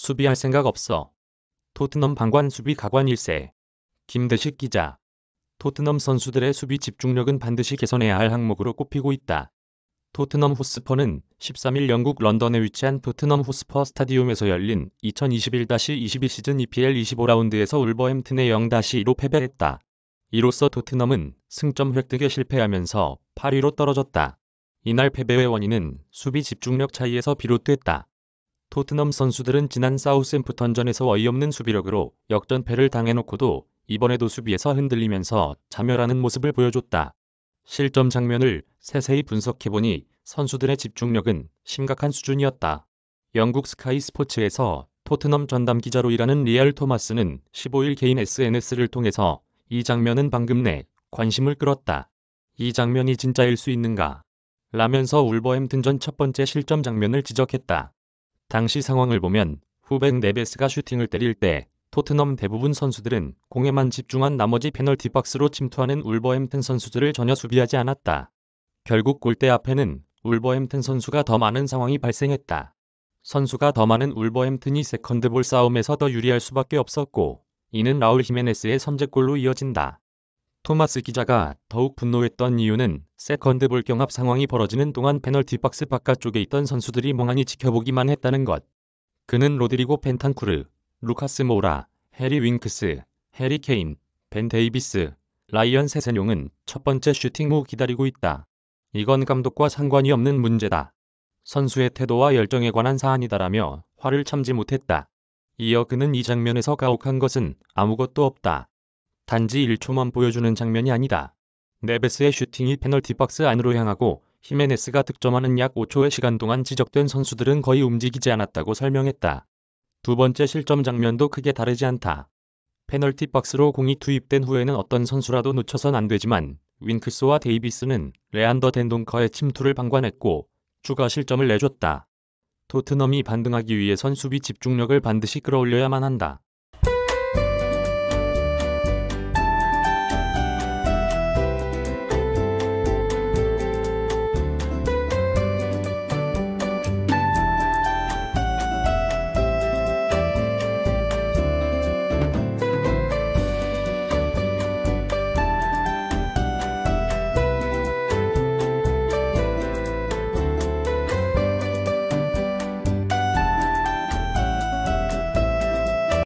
수비할 생각 없어. 토트넘 방관 수비 가관 1세. 김대식 기자. 토트넘 선수들의 수비 집중력은 반드시 개선해야 할 항목으로 꼽히고 있다. 토트넘 호스퍼는 13일 영국 런던에 위치한 토트넘 호스퍼 스타디움에서 열린 2021-22 시즌 EPL 25라운드에서 울버햄튼에 0-2로 패배했다. 이로써 토트넘은 승점 획득에 실패하면서 8위로 떨어졌다. 이날 패배의 원인은 수비 집중력 차이에서 비롯됐다. 토트넘 선수들은 지난 사우샘프턴전에서 어이없는 수비력으로 역전패를 당해놓고도 이번에도 수비에서 흔들리면서 자멸하는 모습을 보여줬다. 실점 장면을 세세히 분석해보니 선수들의 집중력은 심각한 수준이었다. 영국 스카이 스포츠에서 토트넘 전담 기자로 일하는 리알 토마스는 15일 개인 SNS를 통해서 이 장면은 방금 내 관심을 끌었다. 이 장면이 진짜일 수 있는가? 라면서 울버햄튼전 첫 번째 실점 장면을 지적했다. 당시 상황을 보면 후백 네베스가 슈팅을 때릴 때 토트넘 대부분 선수들은 공에만 집중한 나머지 페널티 박스로 침투하는 울버햄튼 선수들을 전혀 수비하지 않았다. 결국 골대 앞에는 울버햄튼 선수가 더 많은 상황이 발생했다. 선수가 더 많은 울버햄튼이 세컨드볼 싸움에서 더 유리할 수밖에 없었고 이는 라울 히메네스의 선제골로 이어진다. 토마스 기자가 더욱 분노했던 이유는 세컨드 볼 경합 상황이 벌어지는 동안 페널티 박스 바깥쪽에 있던 선수들이 멍하니 지켜보기만 했다는 것. 그는 로드리고 벤탄쿠르, 루카스 모라, 해리 윙크스, 해리 케인, 벤 데이비스, 라이언 세세뇽은 첫 번째 슈팅 후 기다리고 있다. 이건 감독과 상관이 없는 문제다. 선수의 태도와 열정에 관한 사안이다라며 화를 참지 못했다. 이어 그는 이 장면에서 가혹한 것은 아무것도 없다. 단지 1초만 보여주는 장면이 아니다. 네베스의 슈팅이 페널티 박스 안으로 향하고 히메네스가 득점하는 약 5초의 시간 동안 지적된 선수들은 거의 움직이지 않았다고 설명했다. 두 번째 실점 장면도 크게 다르지 않다. 페널티 박스로 공이 투입된 후에는 어떤 선수라도 놓쳐선 안 되지만 윙크스와 데이비스는 레안더 덴동커의 침투를 방관했고 추가 실점을 내줬다. 토트넘이 반등하기 위해선 수비 집중력을 반드시 끌어올려야만 한다.